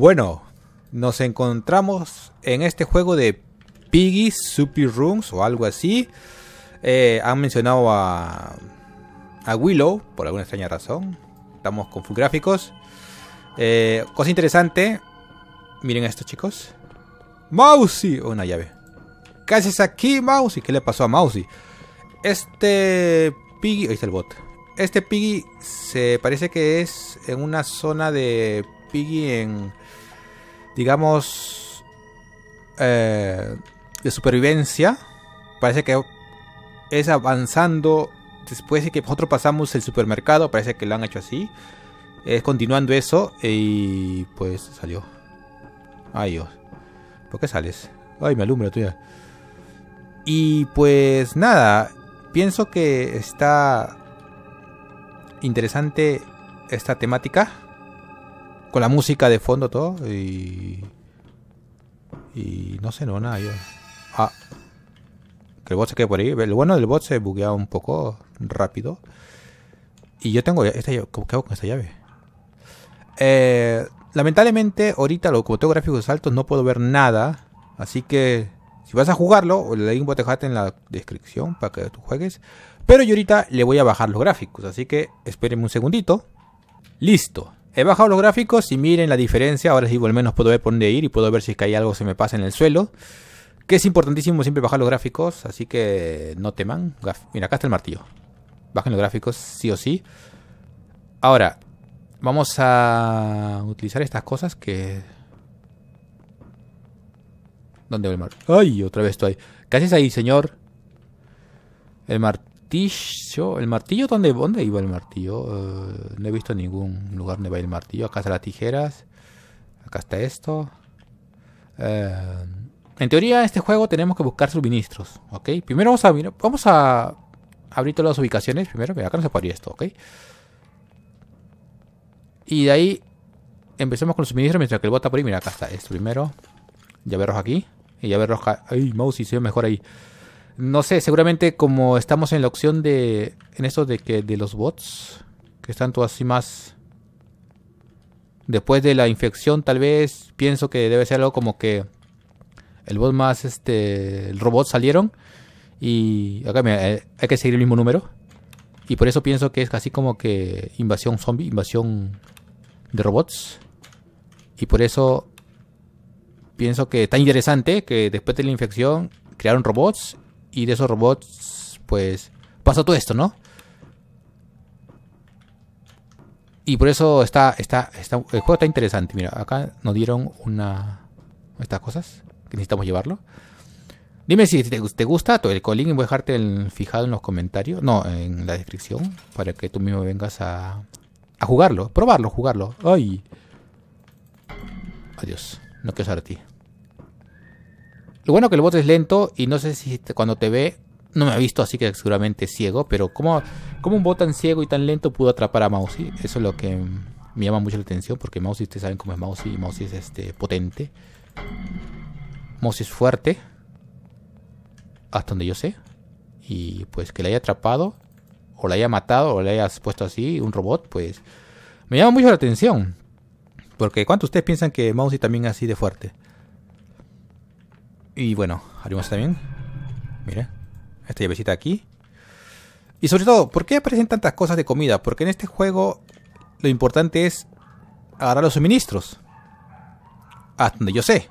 Bueno, nos encontramos en este juego de Piggy Super Rooms o algo así. Eh, han mencionado a, Willow por alguna extraña razón. Estamos con full gráficos. Eh, cosa interesante. Miren esto, estos chicos. Mousy. Una llave. ¿Qué haces aquí, Mousy? ¿Qué le pasó a Mousy? Este Piggy. Ahí está el bot. Este Piggy se parece que es en una zona de Piggy en digamos, eh, de supervivencia, parece que es avanzando. Después de que nosotros pasamos el supermercado, parece que lo han hecho así. Es continuando eso y pues salió. Ay Dios. ¿Por qué sales? Ay, me alumbra tuya. Y pues nada, pienso que está interesante esta temática con la música de fondo todo y y no sé no nada yo ah que el bot se quede por ahí Lo bueno del bot se buguea un poco rápido y yo tengo esta llave ¿qué hago con esta llave? Eh, lamentablemente ahorita como tengo gráficos altos no puedo ver nada así que si vas a jugarlo el link un a en la descripción para que tú juegues pero yo ahorita le voy a bajar los gráficos así que espérenme un segundito listo He bajado los gráficos y miren la diferencia. Ahora sí, al menos puedo ver por dónde ir y puedo ver si es que hay algo que se me pasa en el suelo. Que es importantísimo siempre bajar los gráficos, así que no teman. Mira, acá está el martillo. Bajen los gráficos, sí o sí. Ahora, vamos a utilizar estas cosas que... ¿Dónde va el martillo? ¡Ay! Otra vez estoy. ¿Qué haces ahí, señor? El martillo ¿El martillo dónde, dónde iba el martillo? Eh, no he visto ningún lugar donde va el martillo. Acá están las tijeras. Acá está esto. Eh, en teoría, en este juego tenemos que buscar suministros. ¿Ok? Primero vamos a, vamos a abrir todas las ubicaciones. Primero, mira, acá no se puede esto. ¿Ok? Y de ahí empecemos con los suministros mientras que el bota por ahí. Mira, acá está esto primero. Llave roja aquí. Y llave roja. Ay, mouse, se ve mejor ahí. No sé, seguramente como estamos en la opción de. En eso de que de los bots. Que están todos así más. Después de la infección, tal vez. Pienso que debe ser algo como que. El bot más este. El robot salieron. Y. Acá eh, hay que seguir el mismo número. Y por eso pienso que es casi como que. Invasión zombie. Invasión de robots. Y por eso pienso que está interesante que después de la infección crearon robots y de esos robots, pues pasó todo esto, ¿no? Y por eso está, está, está, el juego está interesante. Mira, acá nos dieron una, estas cosas que necesitamos llevarlo. Dime si te, gusta gusta el colín y voy a dejarte el fijado en los comentarios, no, en la descripción, para que tú mismo vengas a, a jugarlo, probarlo, jugarlo. Ay. Adiós, no quiero saber a ti. Lo bueno que el bot es lento y no sé si cuando te ve, no me ha visto, así que seguramente es ciego, pero ¿cómo, cómo un bot tan ciego y tan lento pudo atrapar a Mousy? Eso es lo que me llama mucho la atención, porque Mousy, ustedes saben cómo es Mousy, Mousy es este, potente. Mousy es fuerte, hasta donde yo sé. Y pues que le haya atrapado, o la haya matado, o le haya puesto así, un robot, pues me llama mucho la atención. Porque ¿cuántos ustedes piensan que Mousy también es así de fuerte? Y bueno, haremos también. Mira, esta llavecita aquí. Y sobre todo, ¿por qué aparecen tantas cosas de comida? Porque en este juego lo importante es agarrar los suministros. Hasta donde yo sé.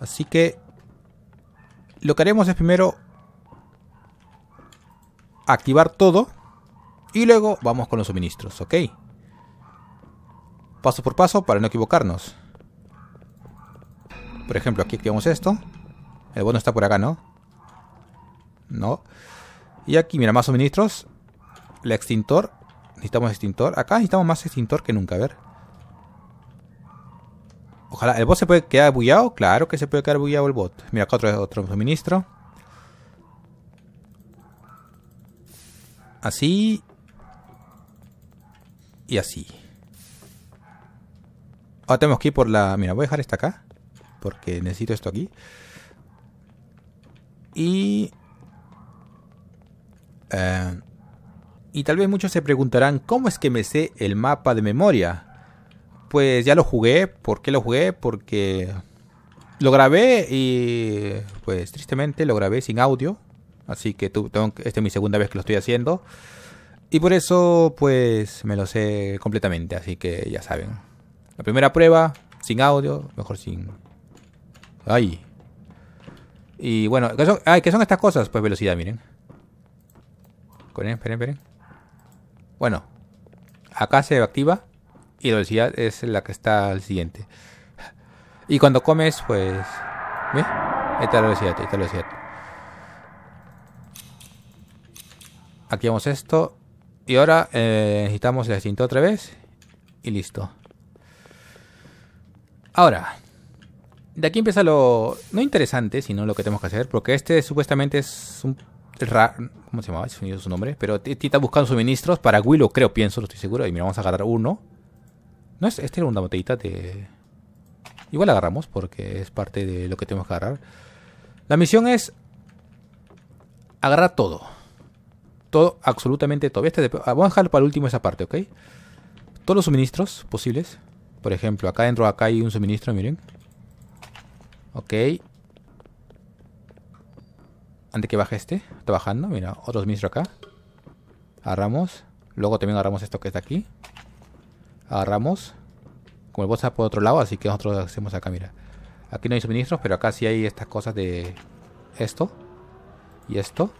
Así que lo que haremos es primero activar todo y luego vamos con los suministros, ¿ok? Paso por paso para no equivocarnos. Por ejemplo, aquí activamos esto. El bono está por acá, ¿no? No. Y aquí, mira, más suministros. El extintor. Necesitamos extintor. Acá necesitamos más extintor que nunca, a ver. Ojalá. ¿El bot se puede quedar bullado? Claro que se puede quedar bullado el bot. Mira, acá otro, otro suministro. Así. Y así. Ahora tenemos que ir por la... Mira, voy a dejar esta acá porque necesito esto aquí. Y... Eh, y tal vez muchos se preguntarán, ¿cómo es que me sé el mapa de memoria? Pues ya lo jugué. ¿Por qué lo jugué? Porque lo grabé y... Pues tristemente lo grabé sin audio. Así que tú, tengo, esta es mi segunda vez que lo estoy haciendo. Y por eso, pues, me lo sé completamente. Así que ya saben. La primera prueba, sin audio, mejor sin Ay. Y bueno, ¿qué son, estas cosas? Pues velocidad, miren. E, esperen, esperen. Bueno, acá se activa y la velocidad es la que está al siguiente. Y cuando comes, pues... ¿Ves? Ahí está la velocidad, está la velocidad. Aquí vamos esto. Y ahora eh, necesitamos el extinto otra vez. Y listo. Ahora, de aquí empieza lo no interesante, sino lo que tenemos que hacer, porque este supuestamente es un ¿cómo se llamaba? Se me su nombre, pero está buscando suministros para Willow, creo, pienso, lo estoy seguro, y mira, vamos a agarrar uno. No es este era una botellita de Igual agarramos porque es parte de lo que tenemos que agarrar. La misión es agarrar todo. Todo, absolutamente todo. Este ah, Vamos a dejar para el último esa parte, ¿ok? Todos los suministros posibles. Por ejemplo, acá dentro acá hay un suministro, miren. Ok. Antes que baje este. Está bajando. Mira, otros suministro acá. Agarramos. Luego también agarramos esto que está aquí. Agarramos. Como el boss está por otro lado, así que nosotros hacemos acá, mira. Aquí no hay suministros, pero acá sí hay estas cosas de esto y esto.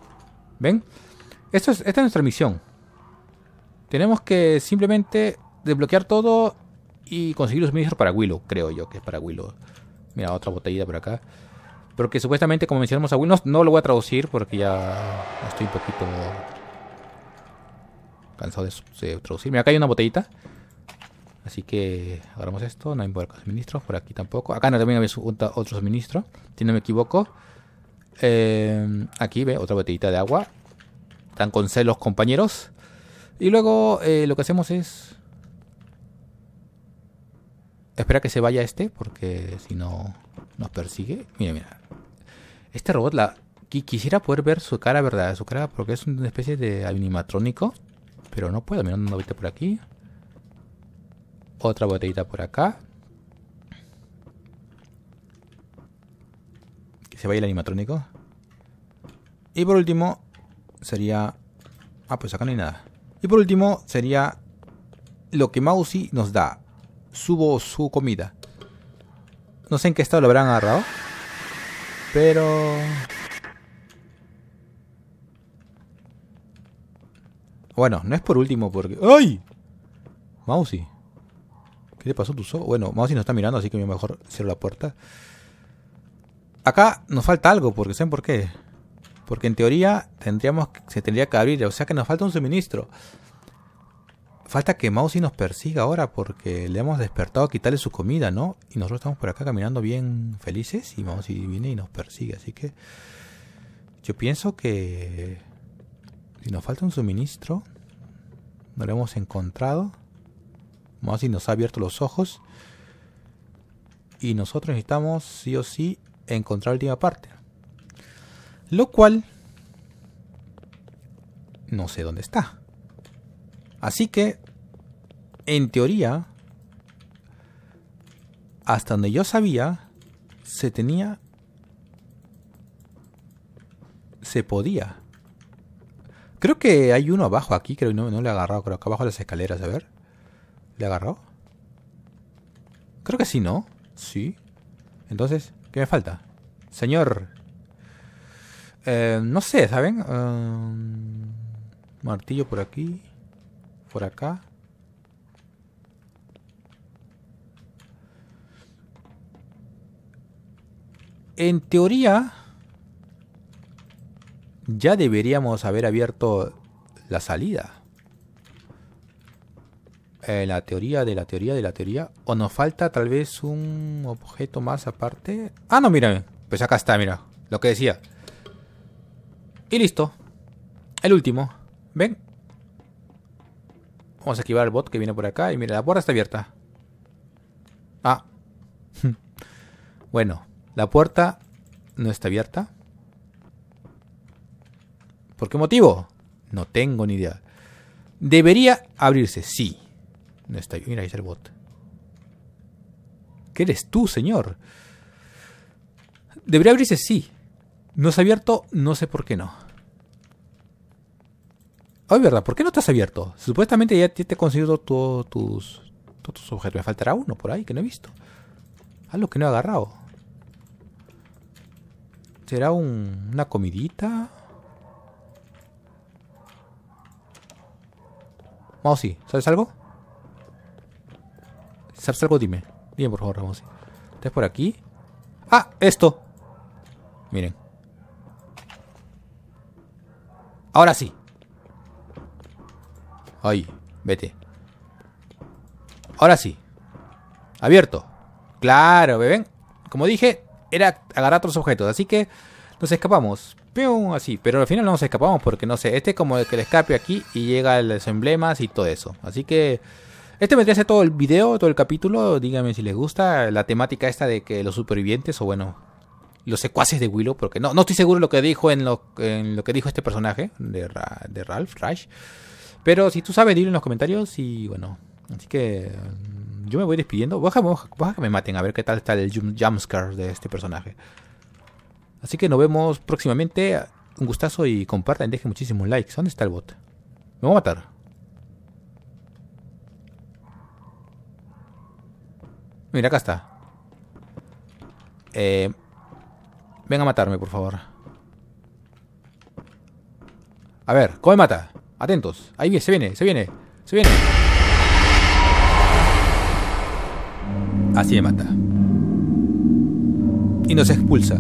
¿Ven? esta es nuestra misión. Tenemos que simplemente desbloquear todo y conseguir los suministros para Willow, creo yo que es para Willow. Mira, otra botellita por acá. Pero que supuestamente, como mencionamos a no, lo voy a traducir porque ya estoy un poquito cansado de, traducir. Mira, acá hay una botellita. Así que agarramos esto. No hay por acá Por aquí tampoco. Acá también había otro suministro. Si no me equivoco. Eh, aquí ve otra botellita de agua. Están con celos compañeros. Y luego eh, lo que hacemos es Espera que se vaya este, porque si no nos persigue. Mira, mira. Este robot, la quisiera poder ver su cara, ¿verdad? Su cara, porque es una especie de animatrónico. Pero no puedo. Mira, una botella por aquí. Otra botellita por acá. Que se vaya el animatrónico. Y por último, sería... Ah, pues acá no hay nada. Y por último, sería lo que Mousy nos da subo su comida. No sé en qué estado lo habrán agarrado. Pero... Bueno, no es por último porque... ¡Ay! Mousy. ¿Qué le pasó a tu ojos? Bueno, Mousy no está mirando, así que mejor cierro la puerta. Acá nos falta algo, porque ¿saben por qué? Porque en teoría tendríamos se tendría que abrir, o sea que nos falta un suministro. Falta que Mousy nos persiga ahora porque le hemos despertado a quitarle su comida, ¿no? Y nosotros estamos por acá caminando bien felices y Mousy viene y nos persigue. Así que yo pienso que si nos falta un suministro, no lo hemos encontrado. Mousy nos ha abierto los ojos y nosotros necesitamos sí o sí encontrar la última parte. Lo cual no sé dónde está. Así que en teoría, hasta donde yo sabía, se tenía... Se podía. Creo que hay uno abajo aquí, creo que no, le he agarrado, creo que abajo de las escaleras, a ver. ¿Le agarró? Creo que sí, ¿no? Sí. Entonces, ¿qué me falta? Señor. Eh, no sé, ¿saben? Eh, martillo por aquí. Por acá. en teoría, ya deberíamos haber abierto la salida. Eh, la teoría de la teoría de la teoría. O nos falta tal vez un objeto más aparte. Ah, no, mira. Pues acá está, mira. Lo que decía. Y listo. El último. ¿Ven? Vamos a esquivar el bot que viene por acá. Y mira, la puerta está abierta. Ah. bueno. La puerta no está abierta. ¿Por qué motivo? No tengo ni idea. Debería abrirse, sí. No está. Mira, ahí está el bot. ¿Qué eres tú, señor? Debería abrirse, sí. No se ha abierto, no sé por qué no. Ay, verdad, ¿por qué no has abierto? Supuestamente ya te he conseguido todos tus, todos tus objetos. Me faltará uno por ahí que no he visto. Algo que no he agarrado. ¿Será una comidita? sí? ¿sabes algo? ¿Sabes algo? Dime. Dime, por favor, vamos ¿Estás por aquí? ¡Ah! ¡Esto! Miren. Ahora sí. Ay, vete. Ahora sí. Abierto. Claro, bebé. Como dije, era agarrar otros objetos. Así que nos escapamos. Así. Pero al final no nos escapamos porque no sé. Este es como el que le escape aquí y llega a los emblemas y todo eso. Así que. Este me a todo el video, todo el capítulo. Díganme si les gusta la temática esta de que los supervivientes o bueno, los secuaces de Willow, porque no, no estoy seguro lo que dijo en lo, en lo que dijo este personaje de, Ralph Rash, Pero si tú sabes, dilo en los comentarios y bueno. Así que yo me voy despidiendo. Baja que me maten a ver qué tal está el jumpscare de este personaje. Así que nos vemos próximamente. Un gustazo y compartan, dejen muchísimos likes. ¿Dónde está el bot? Me voy a matar. Mira, acá está. Eh, ven a matarme, por favor. A ver, ¿cómo me mata? Atentos. Ahí viene, se viene, se viene, se viene. Así me mata. Y nos expulsa.